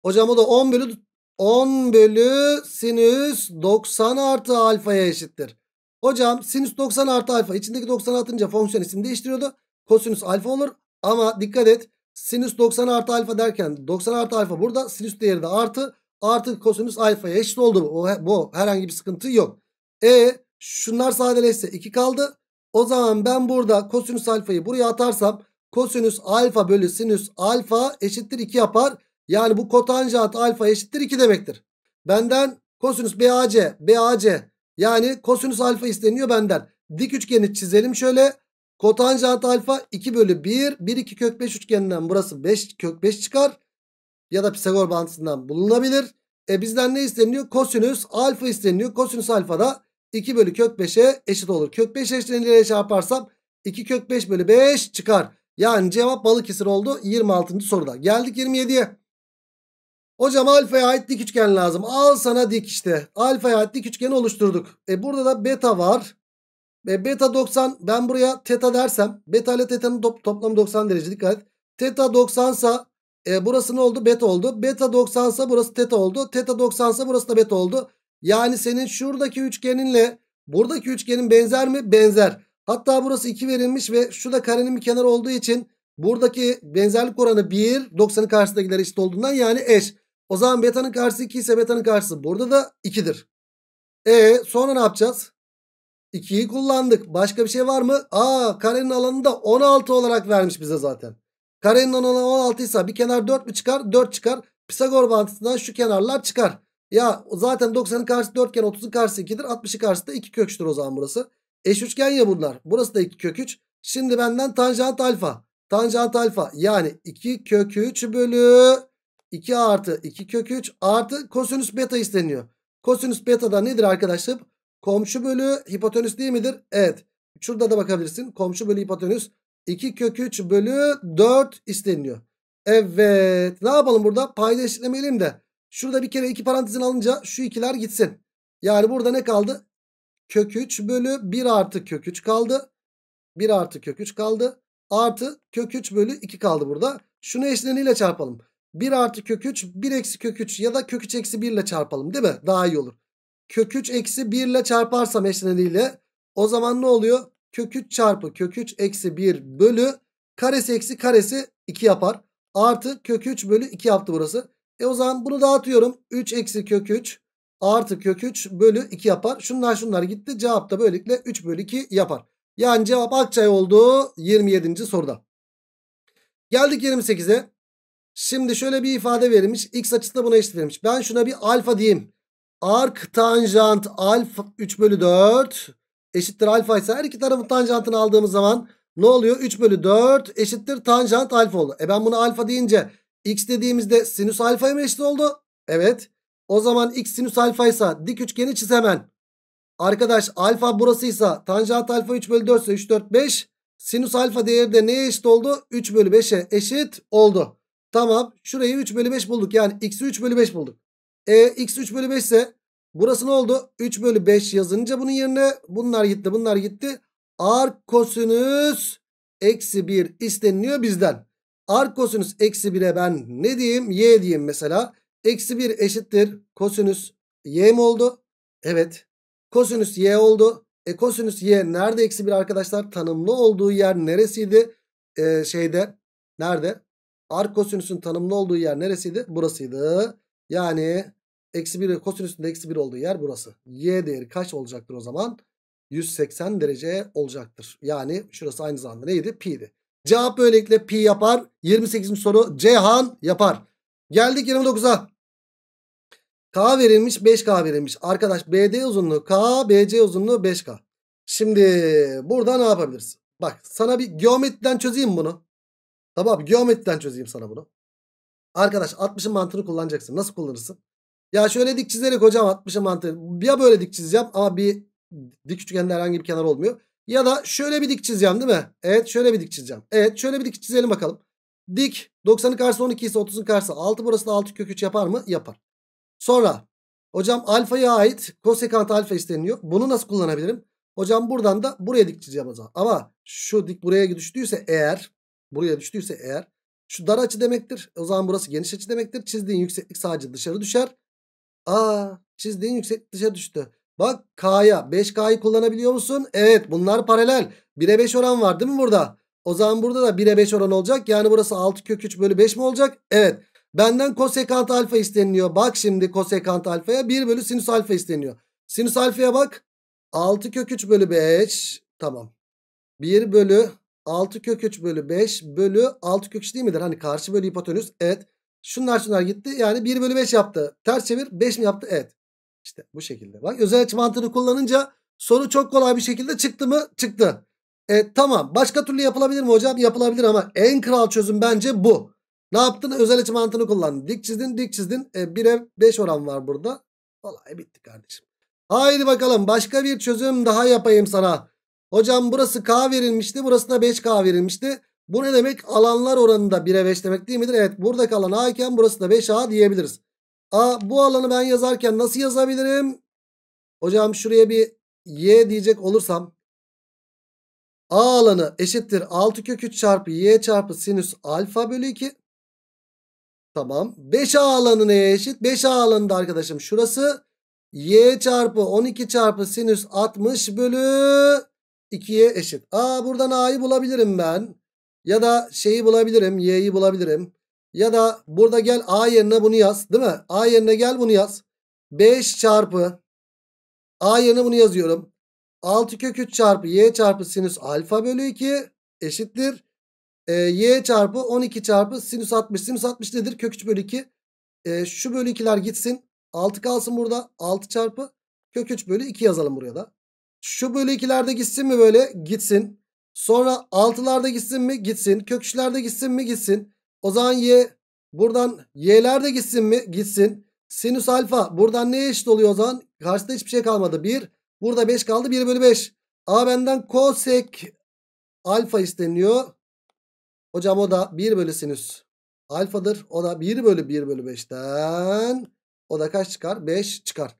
Hocam o da 10 bölü 10 bölü sinüs 90 artı alfaya eşittir. Hocam sinüs 90 artı alfa içindeki 90 atınca fonksiyon isim değiştiriyordu. Kosinüs alfa olur ama dikkat et sinüs 90 artı alfa derken 90 artı alfa burada sinüs değeri de artı artı kosinüs alfaya eşit oldu. O, bu herhangi bir sıkıntı yok. E şunlar sadeleşse 2 kaldı. O zaman ben burada kosinüs alfayı buraya atarsam kosinüs alfa bölü sinüs alfa eşittir 2 yapar. Yani bu kotanjant alfa eşittir 2 demektir. Benden kosinüs BAC, BAC yani kosinüs alfa isteniyor benden. Dik üçgeni çizelim şöyle. Kotanjant alfa 2 bölü 1. 1 2 kök 5 üçgeninden burası 5 kök 5 çıkar. Ya da Pisagor bağıntısından bulunabilir. E bizden ne isteniyor? Kosinüs alfa isteniyor. Kosinüs alfa da 2 bölü kök 5'e eşit olur. Kök 5 eşitliğiyle çarparsam 2 kök 5 bölü 5 çıkar. Yani cevap Balıkesir oldu 26. soruda. Geldik 27'ye. Hocam alfaya ait dik üçgen lazım. Al sana dik işte. Alfaya ait dik üçgeni oluşturduk. E burada da beta var. E beta 90 ben buraya teta dersem beta ile teta'nın top, toplamı 90 derece dikkat et. Teta 90 sa e, burası ne oldu? Beta oldu. Beta 90 sa burası teta oldu. Teta 90 sa burası da beta oldu. Yani senin şuradaki üçgeninle buradaki üçgenin benzer mi? Benzer. Hatta burası 2 verilmiş ve şu da karenin bir kenarı olduğu için buradaki benzerlik oranı 1. 90'ın karşısındakiler eşit olduğundan yani eş. O zaman beta'nın karşısı 2 ise beta'nın karşısı burada da 2'dir. E sonra ne yapacağız? 2'yi kullandık. Başka bir şey var mı? Aa karenin alanı da 16 olarak vermiş bize zaten. Karenin alanı 16 ise bir kenar 4 mü çıkar? 4 çıkar. Pisagor bağıntısından şu kenarlar çıkar. Ya zaten 90'ın karşısı 4 iken 30'un karşısı 2'dir. 60'ın karşısı da 2 kökçtür o zaman burası. Eş üçgen ya bunlar. Burası da 2 kök 3. Şimdi benden tanjant alfa. Tanjant alfa yani 2 kök 3 bölü 2 artı 2 kök 3 artı kosinüs beta isteniyor. Kosinüs beta da nedir arkadaşım? Komşu bölü hipotenüs değil midir? Evet. Şurada da bakabilirsin. Komşu bölü hipotenüs 2 kök 3 bölü 4 isteniyor. Evet. Ne yapalım burada? Payda eşitlemeyelim de. Şurada bir kere iki parantezin alınca şu ikiler gitsin. Yani burada ne kaldı? kök 3 bölü 1 artı kök 3 kaldı. 1 artı kök 3 kaldı. Artı kök 3 bölü 2 kaldı burada. Şunu eşleniyle çarpalım. 1 artı kök 3 1 eksi kök 3 ya da kök 3 eksi 1 ile çarpalım değil mi? Daha iyi olur. Kök 3 eksi 1 ile çarparsam eşleniyle o zaman ne oluyor? Kök 3 çarpı kök 3 eksi 1 bölü karesi eksi karesi 2 yapar. Artı kök 3 bölü 2 yaptı burası. E o zaman bunu dağıtıyorum. 3 eksi kök 3 artı kök 3 bölü 2 yapar. Şunlar şunlar gitti. Cevap da böylelikle 3 bölü 2 yapar. Yani cevap Akçay oldu 27. soruda. Geldik 28'e. Şimdi şöyle bir ifade verilmiş. X açısı da buna eşit verilmiş. Ben şuna bir alfa diyeyim. Ark tanjant alfa 3 bölü 4 eşittir alfa ise her iki tarafın tanjantını aldığımız zaman ne oluyor? 3 bölü 4 eşittir tanjant alfa oldu. E ben bunu alfa deyince x dediğimizde sinüs alfaya mı eşit oldu? Evet. O zaman x sinüs alfaysa dik üçgeni çiz hemen. Arkadaş alfa burasıysa tanjant alfa 3 bölü 4 ise 3 4 5. Sinüs alfa değeri de neye eşit oldu? 3 bölü 5'e eşit oldu. Tamam şurayı 3 bölü 5 bulduk. Yani x'i 3 bölü 5 bulduk. E, x 3 bölü 5 ise burası ne oldu? 3 bölü 5 yazınca bunun yerine bunlar gitti bunlar gitti. Arkosinüs eksi 1 isteniliyor bizden. Arkosinüs eksi 1'e ben ne diyeyim? Y diyeyim mesela. Eksi 1 eşittir kosinüs y mi oldu? Evet. Kosinüs y oldu. E kosinüs y nerede eksi 1 arkadaşlar? Tanımlı olduğu yer neresiydi? E, şeyde nerede? Ark kosinüsün tanımlı olduğu yer neresiydi? Burasıydı. Yani eksi 1 kosinüsün eksi 1 olduğu yer burası. Y değeri kaç olacaktır o zaman? 180 derece olacaktır. Yani şurası aynı zamanda neydi? Pi'di. Cevap böylelikle pi yapar. 28. soru Cihan yapar. Geldik 29'a. K verilmiş 5K verilmiş. Arkadaş BD uzunluğu K, BC uzunluğu 5K. Şimdi burada ne yapabilirsin? Bak sana bir geometriden çözeyim bunu. Tamam geometriden çözeyim sana bunu. Arkadaş 60'ın mantığını kullanacaksın. Nasıl kullanırsın? Ya şöyle dik çizerek hocam 60'ın mantığı. Ya böyle dik çizeceğim ama bir dik üçgende herhangi bir kenar olmuyor. Ya da şöyle bir dik çizeceğim değil mi? Evet şöyle bir dik çizeceğim. Evet şöyle bir dik çizelim bakalım. Dik 90'ın karşısı 12 ise 30'un karşısı 6 burası da 6 kök 3 yapar mı? Yapar. Sonra hocam alfaya ait kosekant alfa isteniyor. Bunu nasıl kullanabilirim? Hocam buradan da buraya dik çizeceğim o zaman. Ama şu dik buraya düştüyse eğer buraya düştüyse eğer şu dar açı demektir. O zaman burası geniş açı demektir. Çizdiğin yükseklik sadece dışarı düşer. Aa çizdiğin yükseklik dışarı düştü. Bak K'ya 5K'yı kullanabiliyor musun? Evet bunlar paralel. 1'e 5 oran var değil mi burada? O zaman burada da 1'e 5 oran olacak. Yani burası 6 kök 3 bölü 5 mi olacak? Evet. Benden kosekant alfa isteniliyor. Bak şimdi kosekant alfaya 1 bölü sinüs alfa isteniyor. Sinüs alfaya bak. 6 kök 3 bölü 5. Tamam. 1 bölü 6 kök 3 bölü 5 bölü 6 kök 3 değil midir? Hani karşı bölü hipotenüs. Evet. Şunlar şunlar gitti. Yani 1 bölü 5 yaptı. Ters çevir 5 mi yaptı? Evet. İşte bu şekilde. Bak özel açı mantığını kullanınca soru çok kolay bir şekilde çıktı mı? Çıktı. Evet. tamam. Başka türlü yapılabilir mi hocam? Yapılabilir ama en kral çözüm bence bu. Ne yaptın? Özel açı mantığını kullandın. Dik çizdin, dik çizdin. E, 1 5 oran var burada. Olay bitti kardeşim. Haydi bakalım başka bir çözüm daha yapayım sana. Hocam burası K verilmişti. Burasına 5K verilmişti. Bu ne demek? Alanlar oranında 1'e 5 demek değil midir? Evet buradaki kalan A iken burası da 5A diyebiliriz. A, bu alanı ben yazarken nasıl yazabilirim? Hocam şuraya bir Y diyecek olursam. A alanı eşittir 6 kök 3 çarpı Y çarpı sinüs alfa bölü 2. Tamam. 5A alanı neye eşit? 5A alanında arkadaşım şurası y çarpı 12 çarpı sinüs 60 bölü 2'ye eşit. Aa buradan a'yı bulabilirim ben. Ya da şeyi bulabilirim. Y'yi bulabilirim. Ya da burada gel a yerine bunu yaz. Değil mi? A yerine gel bunu yaz. 5 çarpı a yerine bunu yazıyorum. 6 kök 3 çarpı y çarpı sinüs alfa bölü 2 eşittir. E, y çarpı 12 çarpı sinüs 60. Sinüs 60 nedir? Kök 3 bölü 2. E, şu bölü 2'ler gitsin. 6 kalsın burada. 6 çarpı kök 3 bölü 2 yazalım buraya da. Şu bölü 2'ler de gitsin mi böyle? Gitsin. Sonra 6'lar da gitsin mi? Gitsin. Kök 3'ler de gitsin mi? Gitsin. O zaman y buradan y'ler de gitsin mi? Gitsin. Sinüs alfa buradan neye eşit oluyor o zaman? Karşıda hiçbir şey kalmadı. 1. Burada 5 kaldı. 1 bölü 5. A benden kosek alfa isteniyor. Hocam o da 1 bölü sinüs alfadır. O da 1 bölü 1 bölü 5'ten o da kaç çıkar? 5 çıkar.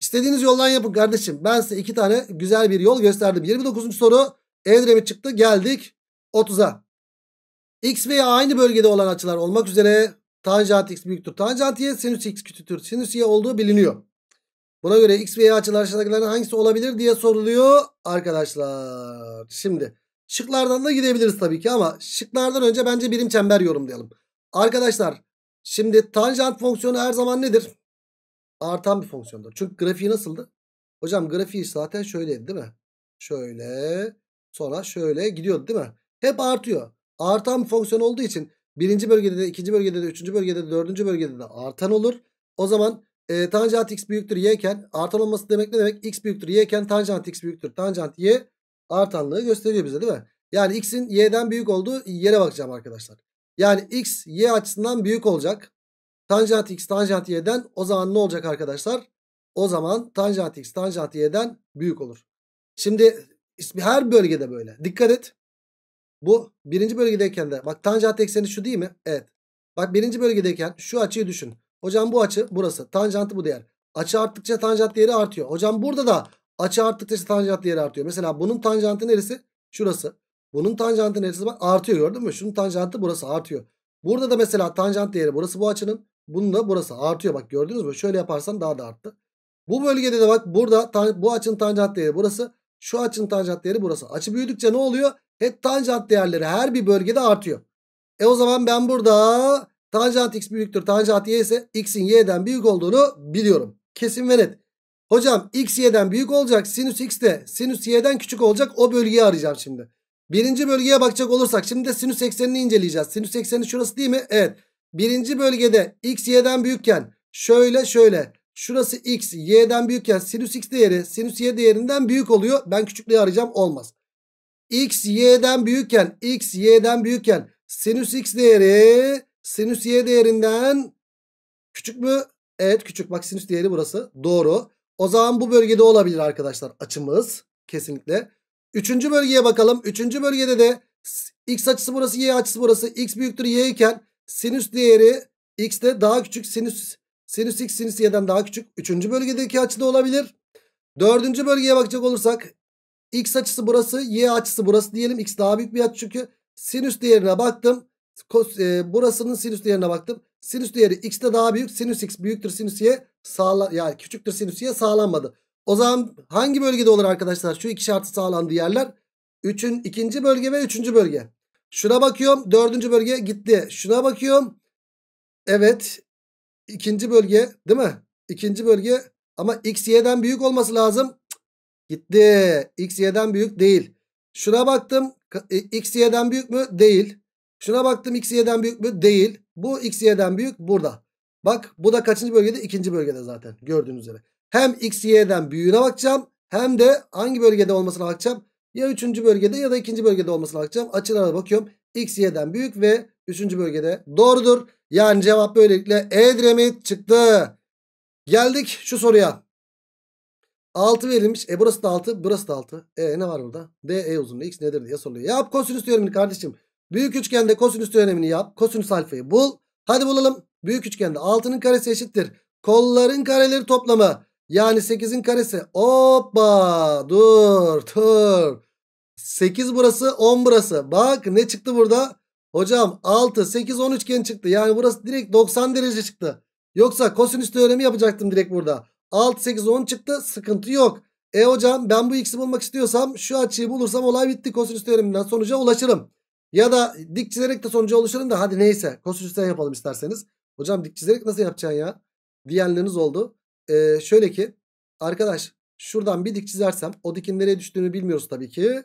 İstediğiniz yoldan yapın kardeşim. Ben size iki tane güzel bir yol gösterdim. 29. soru Edremit çıktı. Geldik 30'a. X ve Y aynı bölgede olan açılar olmak üzere tanjant x büyüktür. Tanjant y sinüs x küçüktür. Sinüs y olduğu biliniyor. Buna göre x ve y açılar aşağıdakilerden hangisi olabilir diye soruluyor arkadaşlar. Şimdi Şıklardan da gidebiliriz tabii ki ama şıklardan önce bence birim çember yorumlayalım. Arkadaşlar şimdi tanjant fonksiyonu her zaman nedir? Artan bir fonksiyondur. Çünkü grafiği nasıldı? Hocam grafiği zaten şöyleydi değil mi? Şöyle sonra şöyle gidiyordu değil mi? Hep artıyor. Artan bir fonksiyon olduğu için birinci bölgede de ikinci bölgede de üçüncü bölgede de dördüncü bölgede de artan olur. O zaman e, tanjant x büyüktür y'ken artan olması demek ne demek? x büyüktür y'ken tanjant x büyüktür tanjant y artanlığı gösteriyor bize değil mi? Yani x'in y'den büyük olduğu yere bakacağım arkadaşlar. Yani x y açısından büyük olacak. Tanjant x tanjant y'den o zaman ne olacak arkadaşlar? O zaman tanjant x tanjant y'den büyük olur. Şimdi her bölgede böyle. Dikkat et. Bu birinci bölgedeyken de bak tanjant ekseni şu değil mi? Evet. Bak birinci bölgedeyken şu açıyı düşün. Hocam bu açı burası. Tanjantı bu değer. Açı arttıkça tanjant değeri artıyor. Hocam burada da Açı arttıkça işte tanjant değeri artıyor. Mesela bunun tanjantı neresi? Şurası. Bunun tanjantı neresi? artıyor gördün mü? Şunun tanjantı burası artıyor. Burada da mesela tanjant değeri burası bu açının. Bunun da burası artıyor. Bak gördünüz mü? Şöyle yaparsan daha da arttı. Bu bölgede de bak burada bu açının tanjant değeri burası. Şu açının tanjant değeri burası. Açı büyüdükçe ne oluyor? Hep tanjant değerleri her bir bölgede artıyor. E o zaman ben burada tanjant x büyüktür tanjant y ise x'in y'den büyük olduğunu biliyorum. Kesin ve net. Hocam x y'den büyük olacak. Sinüs x de sinüs y'den küçük olacak. O bölgeyi arayacağım şimdi. Birinci bölgeye bakacak olursak şimdi de sinüs eksenini inceleyeceğiz. Sinüs ekseni şurası değil mi? Evet. Birinci bölgede x y'den büyükken şöyle şöyle. Şurası x y'den büyükken sinüs x değeri sinüs y değerinden büyük oluyor. Ben küçüklüğü arayacağım olmaz. x y'den büyükken x y'den büyükken sinüs x değeri sinüs y değerinden küçük mü? Evet küçük. Bak sinüs değeri burası. Doğru. O zaman bu bölgede olabilir arkadaşlar açımız. Kesinlikle. Üçüncü bölgeye bakalım. Üçüncü bölgede de x açısı burası y açısı burası. x büyüktür y iken sinüs değeri x de daha küçük. Sinüs, sinüs x sinüs y'den daha küçük. Üçüncü bölgedeki açı da olabilir. Dördüncü bölgeye bakacak olursak x açısı burası y açısı burası diyelim. x daha büyük bir açı çünkü. Sinüs değerine baktım e, burasının sinüs değerine baktım. Sinüs değeri x'te daha büyük. Sinüs x büyüktür sinüs y sağla yani küçüktür sinüs y sağlanmadı. O zaman hangi bölgede olur arkadaşlar? Şu iki şartı sağlandığı yerler. Üçün ikinci bölge ve üçüncü bölge. Şuna bakıyorum. Dördüncü bölge gitti. Şuna bakıyorum. Evet. ikinci bölge değil mi? İkinci bölge ama x y'den büyük olması lazım. gitti. X y'den büyük değil. Şuna baktım. E, x y'den büyük mü? Değil. Şuna baktım x y'den büyük mü? Değil. Bu x y'den büyük burada. Bak bu da kaçıncı bölgede? İkinci bölgede zaten gördüğünüz üzere. Hem x y'den büyüğüne bakacağım. Hem de hangi bölgede olmasına bakacağım. Ya üçüncü bölgede ya da ikinci bölgede olmasına bakacağım. Açılara bakıyorum. X, Y'den büyük ve üçüncü bölgede doğrudur. Yani cevap böylelikle Edremit çıktı. Geldik şu soruya. 6 verilmiş. E burası da 6. Burası da 6. E ne var burada? D, E uzunluğu. X nedir diye soruluyor. Yap kosinüs teoremini kardeşim. Büyük üçgende kosinüs önemini yap. Kosinüs alfayı bul. Hadi bulalım. Büyük üçgende 6'nın karesi eşittir. Kolların kareleri toplamı. Yani 8'in karesi. Hoppa. Dur. Dur. 8 burası 10 burası. Bak ne çıktı burada? Hocam 6 8 10 üçgen çıktı. Yani burası direkt 90 derece çıktı. Yoksa kosinüs teoremi yapacaktım direkt burada. 6 8 10 çıktı. Sıkıntı yok. E hocam ben bu x'i bulmak istiyorsam şu açıyı bulursam olay bitti. Kosinüs teoreminden sonuca ulaşırım. Ya da dik çizerek de sonucu oluşturun da hadi neyse kosinüsten yapalım isterseniz. Hocam dik çizerek nasıl yapacaksın ya? Diyenleriniz oldu. Ee, şöyle ki arkadaş şuradan bir dik çizersem o dikin nereye düştüğünü bilmiyoruz tabii ki.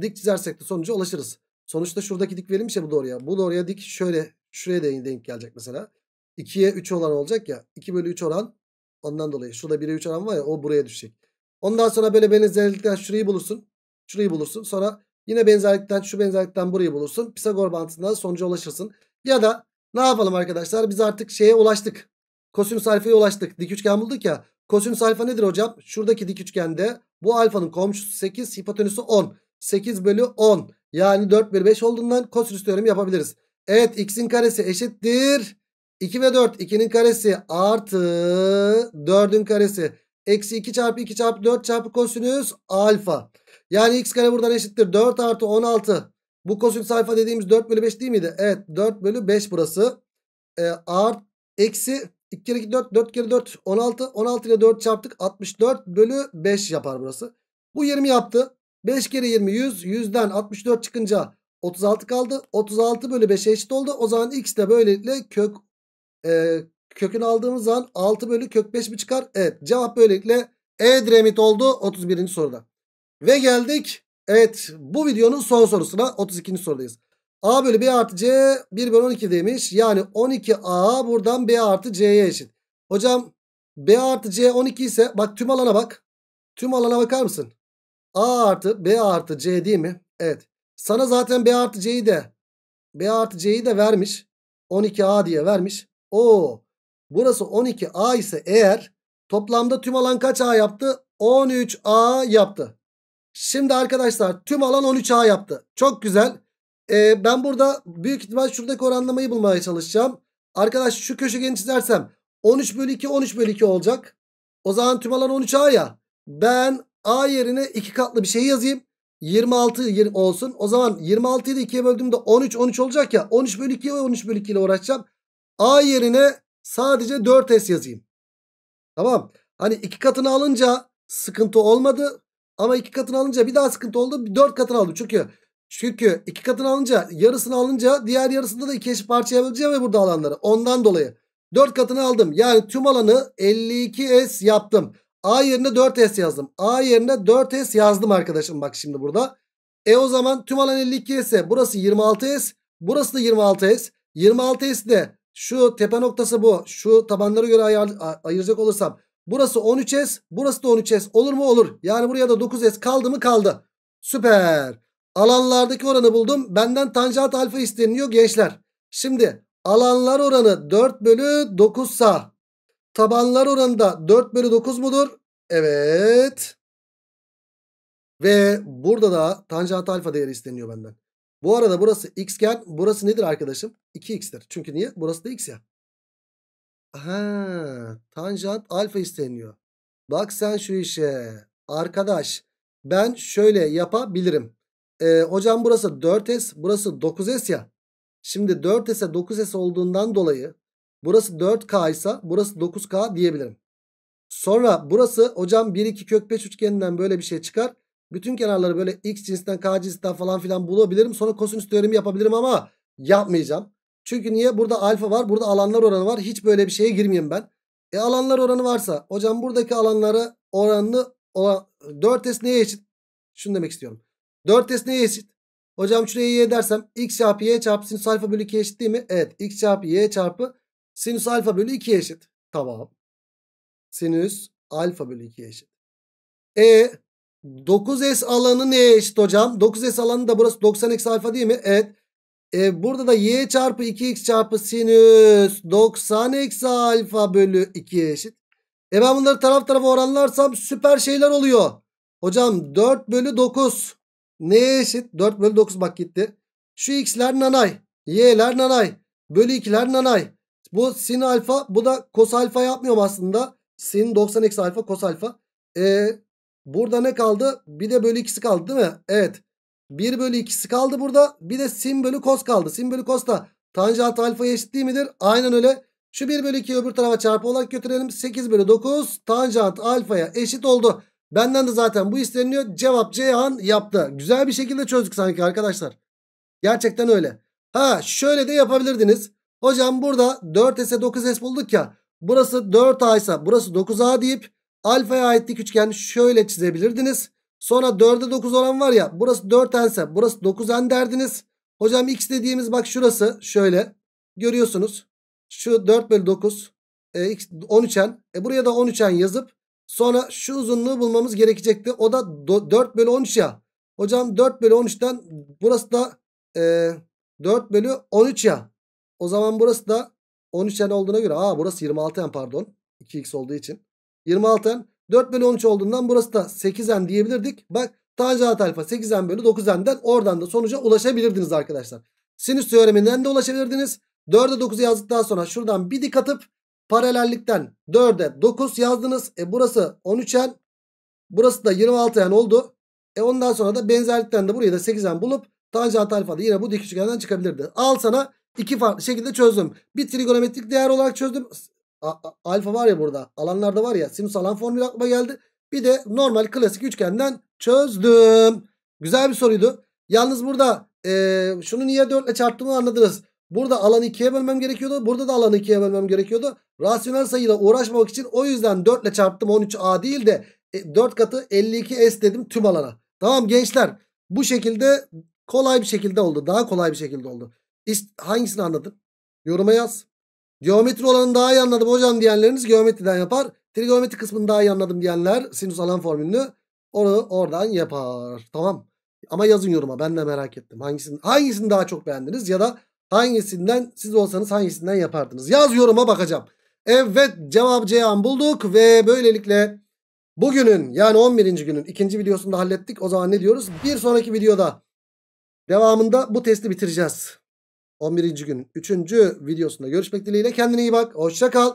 Dik çizersek de sonuca ulaşırız. Sonuçta şuradaki dik verilmiş ya bu doğruya. Bu doğruya dik şöyle şuraya de denk gelecek mesela. 2'ye 3 olan olacak ya. 2 bölü 3 oran ondan dolayı. Şurada 1'e 3 oran var ya o buraya düşecek. Ondan sonra böyle benzerlikten şurayı bulursun. Şurayı bulursun. Sonra Yine benzerlikten şu benzerlikten burayı bulursun. Pisagor bantından sonuca ulaşırsın. Ya da ne yapalım arkadaşlar? Biz artık şeye ulaştık. Kosinüs alfaya ulaştık. Dik üçgen bulduk ya. Kosinüs alfa nedir hocam? Şuradaki dik üçgende bu alfanın komşusu 8, hipotenüsü 10. 8 bölü 10. Yani 4 bölü 5 olduğundan kosinüs teoremi yapabiliriz. Evet x'in karesi eşittir. 2 ve 4 2'nin karesi artı 4'ün karesi. Eksi 2 çarpı 2 çarpı 4 çarpı kosinüs alfa. Yani x kare buradan eşittir. 4 artı 16. Bu kosinüs alfa dediğimiz 4 bölü 5 değil miydi? Evet 4 bölü 5 burası. E, art, eksi 2 kere 2 4. 4 kere 4 16. 16 ile 4 çarptık. 64 bölü 5 yapar burası. Bu 20 yaptı. 5 kere 20 100. 100'den 64 çıkınca 36 kaldı. 36 bölü 5'e eşit oldu. O zaman x de böylelikle kök e, Kökünü aldığımız zaman 6 bölü kök 5 mi çıkar? Evet cevap böylelikle Edremit oldu 31. soruda. Ve geldik evet bu videonun son sorusuna 32. sorudayız. A bölü B artı C 1 bölü 12 demiş. Yani 12A buradan B artı C'ye eşit. Hocam B artı C 12 ise bak tüm alana bak. Tüm alana bakar mısın? A artı B artı C değil mi? Evet. Sana zaten B artı C'yi de B artı C'yi de vermiş. 12A diye vermiş. Oo. Burası 12A ise eğer toplamda tüm alan kaç A yaptı? 13A yaptı. Şimdi arkadaşlar tüm alan 13A yaptı. Çok güzel. Ee, ben burada büyük ihtimal şuradaki oranlamayı bulmaya çalışacağım. Arkadaş şu köşegeni çizersem 13 bölü 2 13 bölü 2 olacak. O zaman tüm alan 13A ya. Ben A yerine iki katlı bir şey yazayım. 26 olsun. O zaman 26'yı da 2'ye böldüğümde 13 13 olacak ya. 13 bölü 2 ve 13 bölü 2 ile uğraşacağım. A yerine Sadece 4S yazayım. Tamam. Hani iki katını alınca sıkıntı olmadı. Ama iki katını alınca bir daha sıkıntı oldu. Dört katını aldım. Çünkü çünkü iki katını alınca yarısını alınca diğer yarısında da iki eşit parçaya böleceğim ve burada alanları. Ondan dolayı 4 katını aldım. Yani tüm alanı 52S yaptım. A yerine 4S yazdım. A yerine 4S yazdım arkadaşım bak şimdi burada. E o zaman tüm alan 52S. Burası 26S. Burası da 26S. 26S de şu tepe noktası bu. Şu tabanlara göre ayar, ayıracak olursam. Burası 13S. Burası da 13S. Olur mu? Olur. Yani buraya da 9S kaldı mı? Kaldı. Süper. Alanlardaki oranı buldum. Benden tanjant alfa isteniyor gençler. Şimdi alanlar oranı 4 bölü 9 sa. Tabanlar oranı da 4 bölü 9 mudur? Evet. Ve burada da tanjant alfa değeri isteniyor benden. Bu arada burası xken burası nedir arkadaşım? 2x'tir. Çünkü niye? Burası da x ya. Aha, tanjant alfa isteniyor. Bak sen şu işe. Arkadaş ben şöyle yapabilirim. Ee, hocam burası 4s burası 9s ya. Şimdi 4s'e 9s olduğundan dolayı burası 4k ise burası 9k diyebilirim. Sonra burası hocam 1 2 kök 5 üçgeninden böyle bir şey çıkar. Bütün kenarları böyle x cinsinden k cinsinden falan filan bulabilirim. Sonra kosinüs teoremi yapabilirim ama yapmayacağım. Çünkü niye? Burada alfa var. Burada alanlar oranı var. Hiç böyle bir şeye girmeyeyim ben. E alanlar oranı varsa hocam buradaki alanları oranlı, olan 4s neye eşit? Şunu demek istiyorum. 4s neye eşit? Hocam şuraya y dersem x çarpı y çarpı sinüs alfa bölü 2 eşit değil mi? Evet. x çarpı y çarpı sinüs alfa bölü 2 eşit. Tamam. Sinüs alfa bölü 2 eşit. E 9S alanı ne eşit hocam? 9S alanı da burası 90 x alfa değil mi? Evet. E, burada da y çarpı 2x çarpı sinüs 90 x alfa bölü 2 eşit. E ben bunları taraf tarafa oranlarsam süper şeyler oluyor. Hocam 4 bölü 9 ne eşit? 4 bölü 9 bak gitti. Şu x'ler nanay. Y'ler nanay. Bölü 2'ler nanay. Bu sin alfa bu da kos alfa yapmıyor aslında. Sin 90 x alfa kos alfa. E, Burada ne kaldı? Bir de bölü ikisi kaldı değil mi? Evet. 1 bölü ikisi kaldı burada. Bir de sin bölü kos kaldı. Sin bölü kos da tanjant alfaya eşit değil midir? Aynen öyle. Şu 1 bölü 2'yi öbür tarafa çarpı olarak götürelim. 8 bölü 9 tanjant alfaya eşit oldu. Benden de zaten bu isteniliyor. Cevap Ceyhan yaptı. Güzel bir şekilde çözdük sanki arkadaşlar. Gerçekten öyle. Ha şöyle de yapabilirdiniz. Hocam burada 4S'e 9S bulduk ya. Burası 4A ise burası 9A deyip Alfaya ait dik üçgeni şöyle çizebilirdiniz. Sonra 4'e 9 oran var ya burası 4n ise burası 9n derdiniz. Hocam x dediğimiz bak şurası şöyle görüyorsunuz. Şu 4 bölü 9 e, x 13n e, buraya da 13n yazıp sonra şu uzunluğu bulmamız gerekecekti. O da 4 bölü 13 ya. Hocam 4 bölü 13'ten burası da e, 4 bölü 13 ya. O zaman burası da 13n olduğuna göre. Aa burası 26n pardon. 2x olduğu için. 26n 4 bölü 13 olduğundan burası da 8n diyebilirdik. Bak tanjant alfa 8n bölü 9n'den oradan da sonuca ulaşabilirdiniz arkadaşlar. Sinüs teoreminden de ulaşabilirdiniz. 4'e 9'u yazdıktan sonra şuradan bir dik atıp paralellikten 4'e 9 yazdınız. E burası 13n burası da 26n oldu. E ondan sonra da benzerlikten de buraya da 8'den bulup tanjant alfa da yine bu dik üçgenden çıkabilirdi. Al sana iki farklı şekilde çözdüm. Bir trigonometrik değer olarak çözdüm alfa var ya burada. Alanlarda var ya. Simsalan formül aklıma geldi. Bir de normal klasik üçgenden çözdüm. Güzel bir soruydu. Yalnız burada e, şunu niye 4 ile çarptığımı anladınız. Burada alanı 2'ye bölmem gerekiyordu. Burada da alanı 2'ye bölmem gerekiyordu. Rasyonel sayıyla uğraşmamak için o yüzden 4 ile çarptım 13A değil de 4 e, katı 52S dedim tüm alana. Tamam gençler bu şekilde kolay bir şekilde oldu. Daha kolay bir şekilde oldu. İşte hangisini anladın? Yoruma yaz. Geometri olanı daha iyi anladım hocam diyenleriniz geometriden yapar. Trigonometri kısmını daha iyi anladım diyenler sinüs alan formülünü onu oradan yapar. Tamam. Ama yazın yoruma ben de merak ettim. Hangisini, hangisini daha çok beğendiniz ya da hangisinden siz olsanız hangisinden yapardınız? Yaz yoruma bakacağım. Evet cevap Ceyhan bulduk ve böylelikle bugünün yani 11. günün ikinci videosunu da hallettik. O zaman ne diyoruz? Bir sonraki videoda devamında bu testi bitireceğiz. 11. günün 3. videosunda görüşmek dileğiyle. Kendine iyi bak. Hoşça kal.